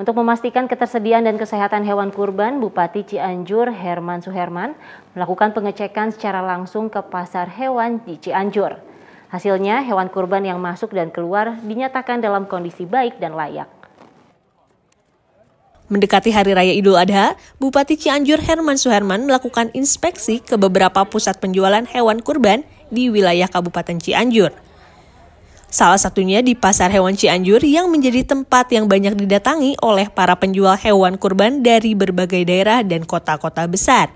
Untuk memastikan ketersediaan dan kesehatan hewan kurban, Bupati Cianjur Herman Suherman melakukan pengecekan secara langsung ke pasar hewan di Cianjur. Hasilnya, hewan kurban yang masuk dan keluar dinyatakan dalam kondisi baik dan layak. Mendekati Hari Raya Idul Adha, Bupati Cianjur Herman Suherman melakukan inspeksi ke beberapa pusat penjualan hewan kurban di wilayah Kabupaten Cianjur. Salah satunya di Pasar Hewan Cianjur yang menjadi tempat yang banyak didatangi oleh para penjual hewan kurban dari berbagai daerah dan kota-kota besar.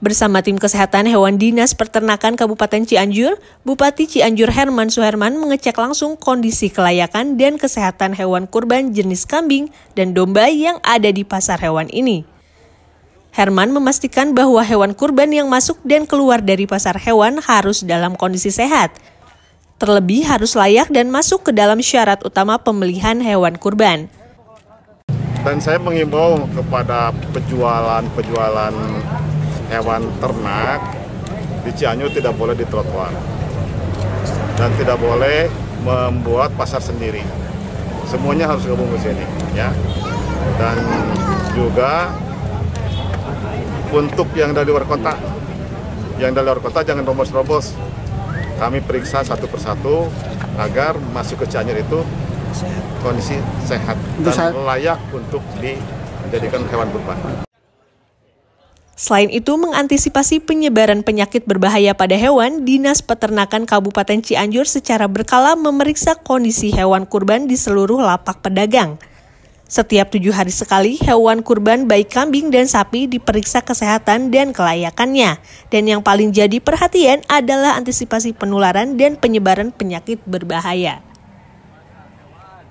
Bersama tim kesehatan hewan Dinas Peternakan Kabupaten Cianjur, Bupati Cianjur Herman Suherman mengecek langsung kondisi kelayakan dan kesehatan hewan kurban jenis kambing dan domba yang ada di pasar hewan ini. Herman memastikan bahwa hewan kurban yang masuk dan keluar dari pasar hewan harus dalam kondisi sehat, terlebih harus layak dan masuk ke dalam syarat utama pembelian hewan kurban. Dan saya mengimbau kepada penjualan-penjualan hewan ternak di Cianjur tidak boleh di trotoar dan tidak boleh membuat pasar sendiri. Semuanya harus gabung ke sini, ya. Dan juga untuk yang dari luar kota, yang dari luar kota jangan robos-robos, kami periksa satu persatu agar masuk ke Cianjur itu kondisi sehat dan layak untuk dijadikan hewan kurban. Selain itu, mengantisipasi penyebaran penyakit berbahaya pada hewan, Dinas Peternakan Kabupaten Cianjur secara berkala memeriksa kondisi hewan kurban di seluruh lapak pedagang. Setiap tujuh hari sekali, hewan kurban baik kambing dan sapi diperiksa kesehatan dan kelayakannya. Dan yang paling jadi perhatian adalah antisipasi penularan dan penyebaran penyakit berbahaya.